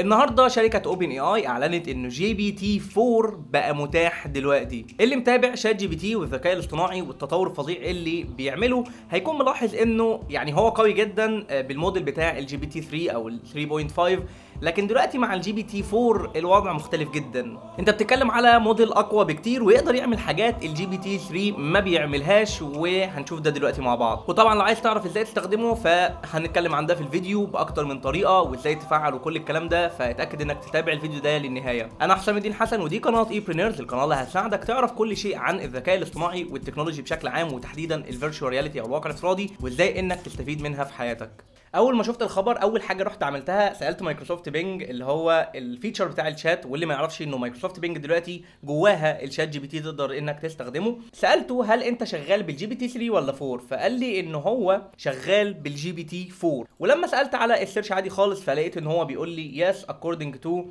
النهارده شركه اوبن اي اي اعلنت ان جي بي تي 4 بقى متاح دلوقتي اللي متابع شات جي بي تي والذكاء الاصطناعي والتطور الفظيع اللي بيعمله هيكون ملاحظ انه يعني هو قوي جدا آه، بالموديل بتاع الجي بي تي 3 او 3.5 لكن دلوقتي مع الجي بي تي 4 الوضع مختلف جدا انت بتتكلم على موديل اقوى بكتير ويقدر يعمل حاجات الجي بي تي 3 ما بيعملهاش وهنشوف ده دلوقتي مع بعض وطبعا لو عايز تعرف ازاي تستخدمه فهنتكلم عن ده في الفيديو باكتر من طريقه وازاي تفعل وكل الكلام ده فاتاكد انك تتابع الفيديو ده للنهايه انا حسام الدين حسن ودي قناه اي برينيرز القناه اللي هتساعدك تعرف كل شيء عن الذكاء الاصطناعي والتكنولوجي بشكل عام وتحديدا الفيرتشوال رياليتي او الواقع الافتراضي وازاي انك تستفيد منها في حياتك اول ما شفت الخبر اول حاجه رحت عملتها سالت مايكروسوفت بينج اللي هو الفيتشر بتاع الشات واللي ما يعرفش انه مايكروسوفت بينج دلوقتي جواها الشات جي بي تي تقدر انك تستخدمه سالته هل انت شغال بالجي بي تي 3 ولا 4 فقال لي ان هو شغال بالجي بي تي 4 ولما سالت على السيرش عادي خالص فلقيت ان هو بيقول لي يس اكوردنج تو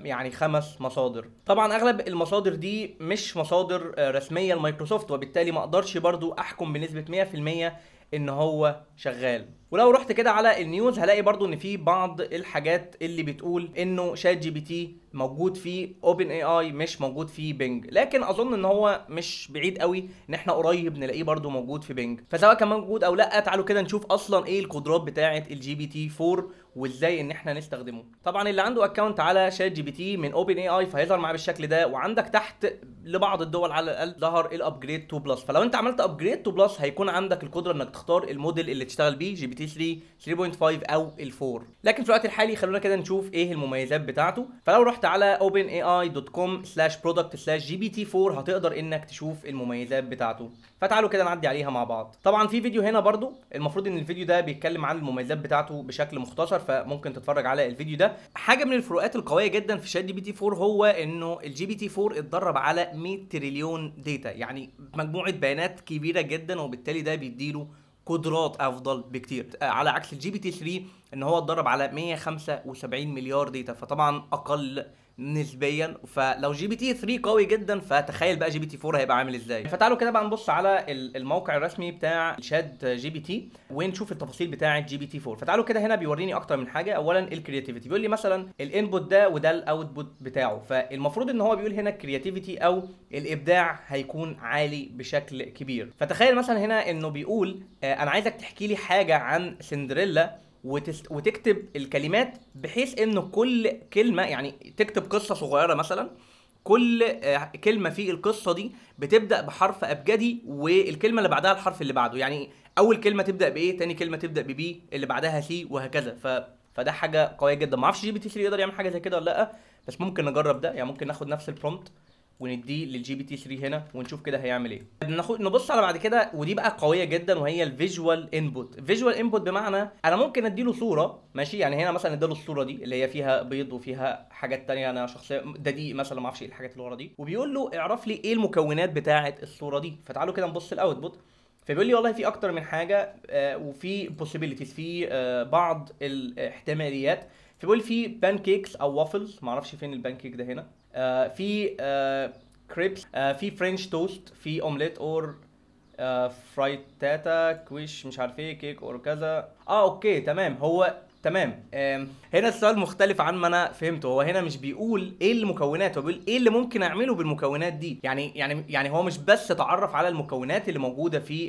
يعني خمس مصادر طبعا اغلب المصادر دي مش مصادر آه، رسميه لمايكروسوفت وبالتالي ما اقدرش برضو احكم بنسبه 100% ان هو شغال ولو رحت كده على النيوز هلاقي برضو ان في بعض الحاجات اللي بتقول انه شات جي بي تي موجود فيه اوبن اي اي مش موجود فيه بنج لكن اظن ان هو مش بعيد قوي ان احنا قريب نلاقيه برده موجود في بنج فسواء كان موجود او لا تعالوا كده نشوف اصلا ايه القدرات بتاعه الجي بي تي 4 وازاي ان احنا نستخدمه طبعا اللي عنده اكونت على شات جي بي تي من اوبن اي اي فهيظهر معاه بالشكل ده وعندك تحت لبعض الدول على الاقل ظهر الابجريد 2 بلس فلو انت عملت ابجريد 2 بلس هيكون عندك القدره انك تختار الموديل اللي تشتغل بيه جي بي تي 3 3.5 او ال4 لكن في الوقت الحالي خلونا كده نشوف ايه المميزات بتاعته فلو رحت على openai.com slash product slash gpt4 هتقدر انك تشوف المميزات بتاعته فتعالوا كده نعدي عليها مع بعض طبعا في فيديو هنا برضو المفروض ان الفيديو ده بيتكلم عن المميزات بتاعته بشكل مختصر فممكن تتفرج على الفيديو ده حاجه من الفروقات القويه جدا في شات جي بي تي 4 هو انه الجي بي تي 4 اتدرب على 100 تريليون داتا يعني مجموعه بيانات كبيره جدا وبالتالي ده بيديله قدرات افضل بكتير آه، على عكس الجي بي تي 3 ان هو اتدرب على 175 مليار داتا فطبعا اقل نسبيا فلو جي بي تي 3 قوي جدا فتخيل بقى جي بي تي 4 هيبقى عامل ازاي فتعالوا كده بقى نبص على الموقع الرسمي بتاع شات جي بي تي ونشوف التفاصيل بتاعه جي بي تي 4 فتعالوا كده هنا بيوريني اكتر من حاجه اولا الكرياتيفيتي بيقول لي مثلا الانبوت ده وده الاوتبوت بتاعه فالمفروض ان هو بيقول هنا الكرياتيفيتي او الابداع هيكون عالي بشكل كبير فتخيل مثلا هنا انه بيقول آه، انا عايزك تحكي لي حاجه عن سندريلا وتست... وتكتب الكلمات بحيث انه كل كلمه يعني تكتب قصه صغيره مثلا كل آه، كلمه في القصه دي بتبدا بحرف ابجدي والكلمه اللي بعدها الحرف اللي بعده يعني اول كلمه تبدا بايه تاني كلمه تبدا ببي اللي بعدها سي وهكذا ف... فده حاجه قويه جدا ما اعرفش جي بي تي 3 يقدر يعمل حاجه زي كده ولا لا بس ممكن نجرب ده يعني ممكن ناخد نفس البرومبت ونديه للجي بي تي 3 هنا ونشوف كده هيعمل ايه نبص على بعد كده ودي بقى قويه جدا وهي الفيجوال انبوت فيجوال انبوت بمعنى انا ممكن اديله صوره ماشي يعني هنا مثلا اديله الصوره دي اللي هي فيها بيض وفيها حاجات تانية انا شخصيا ده دي مثلا ما اعرفش ايه الحاجات اللي ورا دي وبيقول له اعرف لي ايه المكونات بتاعه الصوره دي فتعالوا كده نبص الاوتبوت فبيقول لي والله في اكتر من حاجه آه، وفي بوسيبيليتيز في آه، بعض الاحتماليات فبيقول في بان كيكس او وافلز ما اعرفش فين البان كيك ده هنا آه، في كريبس آه، آه، في فرنش توست في اومليت اور فرايتاتا كويش مش عارف ايه كيك اور كذا اه اوكي تمام هو تمام هنا السؤال مختلف عن ما انا فهمته هو هنا مش بيقول ايه المكونات هو بيقول ايه اللي ممكن اعمله بالمكونات دي يعني يعني يعني هو مش بس تعرف على المكونات اللي موجوده في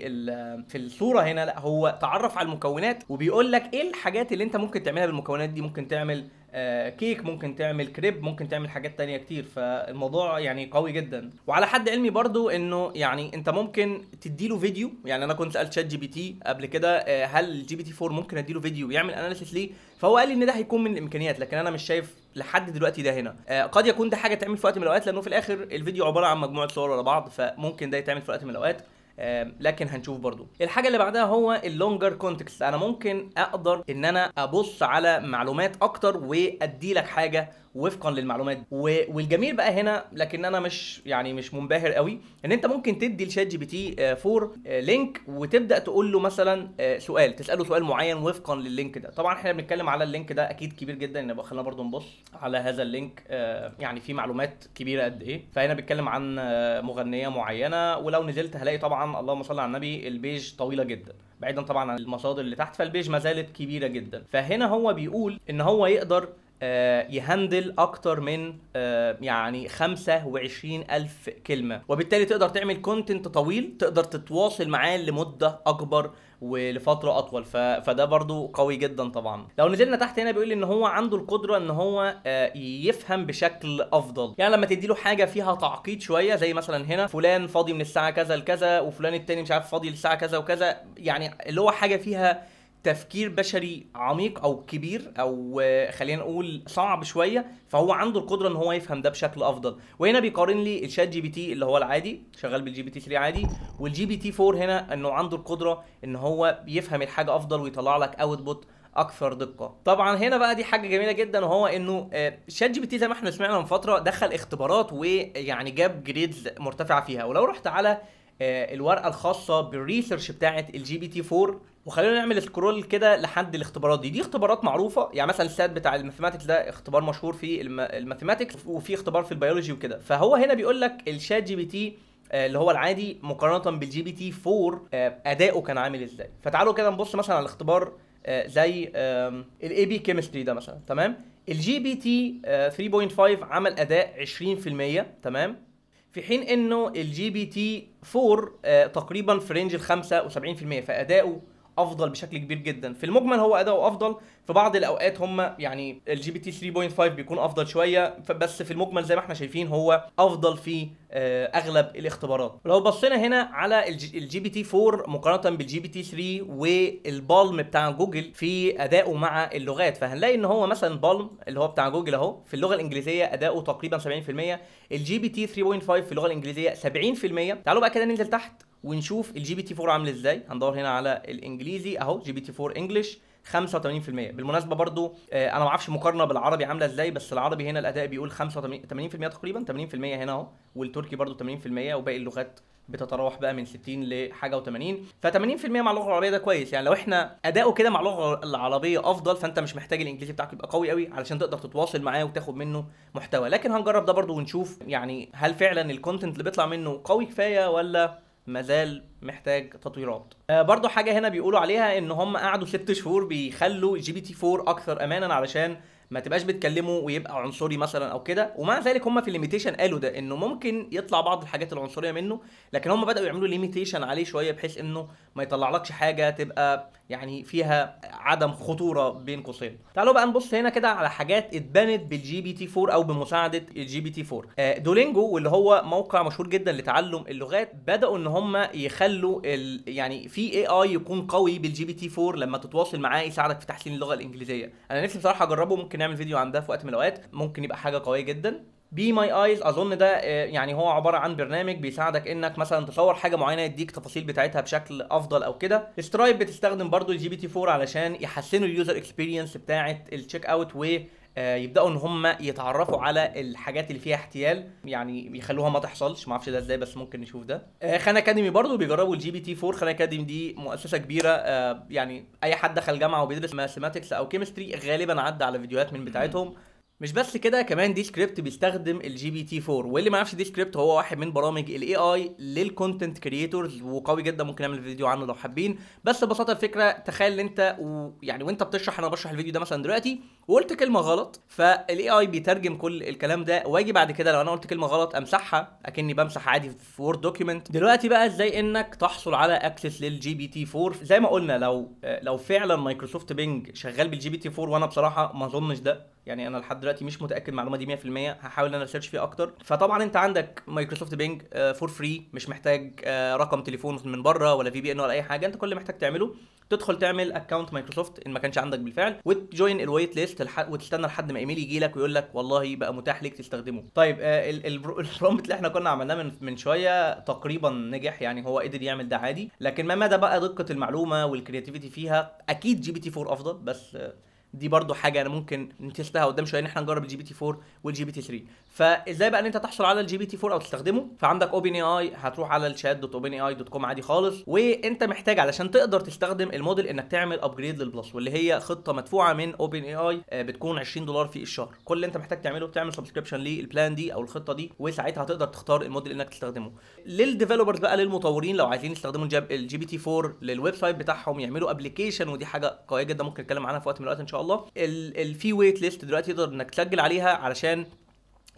في الصوره هنا لا هو تعرف على المكونات وبيقول لك ايه الحاجات اللي انت ممكن تعملها بالمكونات دي ممكن تعمل آه، كيك ممكن تعمل كريب ممكن تعمل حاجات تانية كتير فالموضوع يعني قوي جدا وعلى حد علمي برضو انه يعني انت ممكن تديله فيديو يعني انا كنت سالت شات جي بي تي قبل كده آه، هل جي بي تي 4 ممكن اديله فيديو يعمل اناليسيس ليه فهو قال لي ان ده هيكون من الامكانيات لكن انا مش شايف لحد دلوقتي ده هنا آه، قد يكون ده حاجه تعمل في وقت من الاوقات لانه في الاخر الفيديو عباره عن مجموعه صور ورا بعض فممكن ده يتعمل في وقت من الاوقات لكن هنشوف برضو الحاجه اللي بعدها هو اللونجر كونتكست انا ممكن اقدر ان انا ابص على معلومات اكتر وادي لك حاجه وفقا للمعلومات و... والجميل بقى هنا لكن انا مش يعني مش منبهر قوي ان انت ممكن تدي لشات جي بي تي 4 آه، لينك آه، وتبدا تقول له مثلا آه، سؤال تساله سؤال معين وفقا لللينك ده طبعا احنا بنتكلم على اللينك ده اكيد كبير جدا ان خلينا برضو نبص على هذا اللينك يعني فيه معلومات كبيره قد ايه فهنا بيتكلم عن مغنيه معينه ولو نزلت هلاقي طبعا اللهم صل على النبي البيج طويله جدا بعيدا طبعا عن المصادر اللي تحت فالبيج ما زالت كبيره جدا فهنا هو بيقول ان هو يقدر آه، يهندل اكتر من آه، يعني 25 الف كلمه وبالتالي تقدر تعمل كونتنت طويل تقدر تتواصل معاه لمده اكبر ولفتره اطول ف... فده برضو قوي جدا طبعا لو نزلنا تحت هنا بيقول ان هو عنده القدره ان هو آه، يفهم بشكل افضل يعني لما تدي له حاجه فيها تعقيد شويه زي مثلا هنا فلان فاضي من الساعه كذا لكذا وفلان التاني مش عارف فاضي للساعه كذا وكذا يعني اللي هو حاجه فيها تفكير بشري عميق او كبير او آه، خلينا نقول صعب شويه فهو عنده القدره ان هو يفهم ده بشكل افضل وهنا بيقارن لي الشات جي بي تي اللي هو العادي شغال بالجي بي تي 3 عادي والجي بي تي 4 هنا انه عنده القدره ان هو بيفهم الحاجه افضل ويطلع لك اوتبوت اكثر دقه طبعا هنا بقى دي حاجه جميله جدا وهو انه شات جي بي تي زي ما احنا سمعنا من فتره دخل اختبارات ويعني جاب جريدز مرتفعه فيها ولو رحت على آه، الورقه الخاصه بالريسيرش بتاعه الجي بي تي 4 وخلينا نعمل سكرول كده لحد الاختبارات دي دي اختبارات معروفه يعني مثلا السات بتاع الماثيماتكس ده اختبار مشهور في الماثيماتكس وفي اختبار في البيولوجي وكده فهو هنا بيقول لك الشات جي بي تي آه، اللي هو العادي مقارنه بالجي بي تي 4 آه، اداؤه كان عامل ازاي فتعالوا كده نبص مثلا على الاختبار آه، زي الاي بي كيمستري ده مثلا تمام الجي بي تي 3.5 عمل اداء 20% تمام في حين انه الجي بي تي 4 تقريبا في رينج ال 75% فاداؤه افضل بشكل كبير جدا في المجمل هو اداؤه افضل في بعض الاوقات هم يعني الجي بي تي 3.5 بيكون افضل شويه بس في المجمل زي ما احنا شايفين هو افضل في آه، اغلب الاختبارات لو بصينا هنا على الجي بي تي 4 مقارنه بالجي بي تي 3 والبالم بتاع جوجل في ادائه مع اللغات فهنلاقي ان هو مثلا بالم اللي هو بتاع جوجل اهو في اللغه الانجليزيه اداؤه تقريبا 70% الجي بي تي 3.5 في اللغه الانجليزيه 70% تعالوا بقى كده ننزل تحت ونشوف الجي بي تي 4 عامل ازاي هندور هنا على الانجليزي اهو جي بي تي 4 انجلش 85% بالمناسبه برضو آه، انا ما اعرفش مقارنه بالعربي عامله ازاي بس العربي هنا الاداء بيقول 85 80% تقريبا 80% هنا اهو والتركي برضو 80% وباقي اللغات بتتراوح بقى من 60 لحاجه و80 ف80% مع اللغه العربيه ده كويس يعني لو احنا اداؤه كده مع اللغه العربيه افضل فانت مش محتاج الانجليزي بتاعك يبقى قوي قوي علشان تقدر تتواصل معاه وتاخد منه محتوى لكن هنجرب ده برضو ونشوف يعني هل فعلا الكونتنت اللي بيطلع منه قوي كفايه ولا مازال محتاج تطويرات آه برضو حاجه هنا بيقولوا عليها ان هم قعدوا ست شهور بيخلوا جي بي تي 4 اكثر امانا علشان ما تبقاش بتكلمه ويبقى عنصري مثلا او كده ومع ذلك هم في الليميتيشن قالوا ده انه ممكن يطلع بعض الحاجات العنصريه منه لكن هم بداوا يعملوا ليميتيشن عليه شويه بحيث انه ما يطلعلكش حاجه تبقى يعني فيها عدم خطوره بين قوسين تعالوا بقى نبص هنا كده على حاجات اتبنت بالجي بي تي 4 او بمساعده الجي بي تي 4 دولينجو واللي هو موقع مشهور جدا لتعلم اللغات بداوا ان هم يخلوا ال... يعني في اي اي يكون قوي بالجي بي تي 4 لما تتواصل معاه يساعدك في تحسين اللغه الانجليزيه انا نفسي بصراحه اجربه ممكن ممكن نعمل فيديو عن ده في وقت من الاوقات ممكن يبقى حاجه قويه جدا بي ماي ايز اظن ده آه، يعني هو عباره عن برنامج بيساعدك انك مثلا تصور حاجه معينه يديك تفاصيل بتاعتها بشكل افضل او كده سترايب بتستخدم برضو الجي بي تي 4 علشان يحسنوا اليوزر اكسبيرينس بتاعه التشيك اوت و آه، يبداوا ان هم يتعرفوا على الحاجات اللي فيها احتيال يعني يخلوها ما تحصلش ما اعرفش ده ازاي بس ممكن نشوف ده آه، خان اكاديمي برضو بيجربوا الجي بي تي 4 خان اكاديمي دي مؤسسه كبيره آه، يعني اي حد دخل جامعه وبيدرس ماثيماتكس او كيمستري غالبا عدى على فيديوهات من بتاعتهم مش بس كده كمان دي سكريبت بيستخدم الجي بي تي 4 واللي ما يعرفش دي سكريبت هو واحد من برامج الاي اي للكونتنت كريتورز وقوي جدا ممكن نعمل فيديو عنه لو حابين بس ببساطه الفكره تخيل ان انت و... يعني وانت بتشرح انا بشرح الفيديو ده مثلا دلوقتي وقلت كلمه غلط فالاي اي بيترجم كل الكلام ده واجي بعد كده لو انا قلت كلمه غلط امسحها اكني بمسح عادي في وورد دوكيمنت دلوقتي بقى ازاي انك تحصل على اكسس للجي بي تي 4 زي ما قلنا لو لو فعلا مايكروسوفت بينج شغال بالجي بي تي 4 وانا بصراحه ما اظنش ده يعني انا لحد دلوقتي مش متاكد المعلومه دي 100% هحاول ان انا اسيرش فيها اكتر فطبعا انت عندك مايكروسوفت بينج فور فري مش محتاج آه، رقم تليفون من بره ولا في بي ان ولا اي حاجه انت كل اللي محتاج تعمله تدخل تعمل اكونت مايكروسوفت ان ما كانش عندك بالفعل وتجوين الويت ليست وتستنى لحد ما ايميل يجي لك ويقول لك والله بقى متاح ليك تستخدمه طيب آه، البرومبت اللي احنا كنا عملناه من من شويه تقريبا نجح يعني هو قدر يعمل ده عادي لكن ما مدى بقى دقه المعلومه والكرياتيفيتي فيها اكيد جي بي تي 4 افضل بس آه، دي برضو حاجه انا ممكن نتستها قدام شويه ان احنا نجرب الجي بي تي 4 والجي بي تي 3 فازاي بقى ان انت تحصل على الجي بي تي 4 او تستخدمه فعندك اوبن اي اي هتروح على الشات دوت اوبن اي اي دوت كوم عادي خالص وانت محتاج علشان تقدر تستخدم الموديل انك تعمل ابجريد للبلس واللي هي خطه مدفوعه من اوبن اي اي بتكون 20 دولار في الشهر كل اللي انت محتاج تعمله بتعمل سبسكريبشن للبلان دي او الخطه دي وساعتها هتقدر تختار الموديل انك تستخدمه للديفلوبرز بقى للمطورين لو عايزين يستخدموا الجي بي تي 4 للويب سايت بتاعهم يعملوا ابلكيشن ودي حاجه قويه جدا ممكن نتكلم عنها في وقت من الوقت ان شاء الله الله في ويت ليست دلوقتي تقدر انك تسجل عليها علشان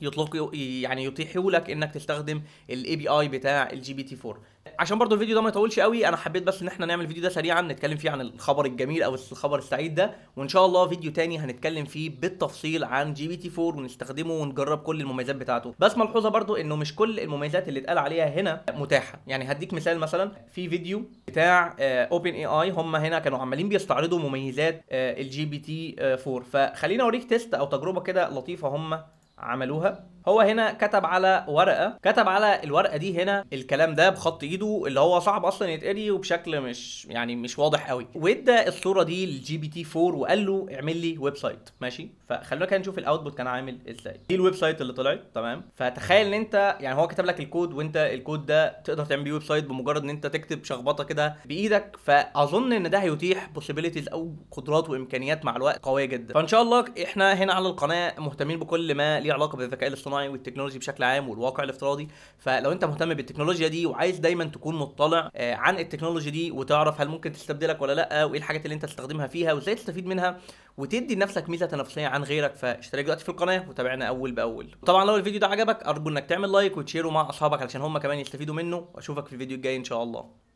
يطلق يعني يتيحوا لك انك تستخدم الاي بي اي بتاع الجي بي تي 4 عشان برضو الفيديو ده ما يطولش قوي انا حبيت بس ان احنا نعمل الفيديو ده سريعا نتكلم فيه عن الخبر الجميل او الخبر السعيد ده وان شاء الله فيديو تاني هنتكلم فيه بالتفصيل عن جي بي تي 4 ونستخدمه ونجرب كل المميزات بتاعته بس ملحوظه برضو انه مش كل المميزات اللي اتقال عليها هنا متاحه يعني هديك مثال مثلا في فيديو بتاع اوبن اي اي هم هنا كانوا عمالين بيستعرضوا مميزات الجي بي تي 4 فخليني اوريك تيست او تجربه كده لطيفه هم عملوها هو هنا كتب على ورقه كتب على الورقه دي هنا الكلام ده بخط ايده اللي هو صعب اصلا يتقري وبشكل مش يعني مش واضح قوي وادى الصوره دي للجي بي تي 4 وقال له اعمل لي ويب سايت ماشي فخلونا كده نشوف الاوتبوت كان عامل ازاي دي الويب سايت اللي طلعت تمام فتخيل ان انت يعني هو كتب لك الكود وانت الكود ده تقدر تعمل بيه ويب سايت بمجرد ان انت تكتب شخبطه كده بايدك فاظن ان ده هيتيح بوسيبيليتيز او قدرات وامكانيات مع الوقت قويه جدا فان شاء الله احنا هنا على القناه مهتمين بكل ما ليه علاقه بالذكاء الاصطناعي الاصطناعي والتكنولوجي بشكل عام والواقع الافتراضي فلو انت مهتم بالتكنولوجيا دي وعايز دايما تكون مطلع آه، عن التكنولوجيا دي وتعرف هل ممكن تستبدلك ولا لا وايه الحاجات اللي انت تستخدمها فيها وازاي تستفيد منها وتدي لنفسك ميزه تنافسيه عن غيرك فاشترك دلوقتي في القناه وتابعنا اول باول طبعا لو الفيديو ده عجبك ارجو انك تعمل لايك وتشيره مع اصحابك علشان هم كمان يستفيدوا منه واشوفك في الفيديو الجاي ان شاء الله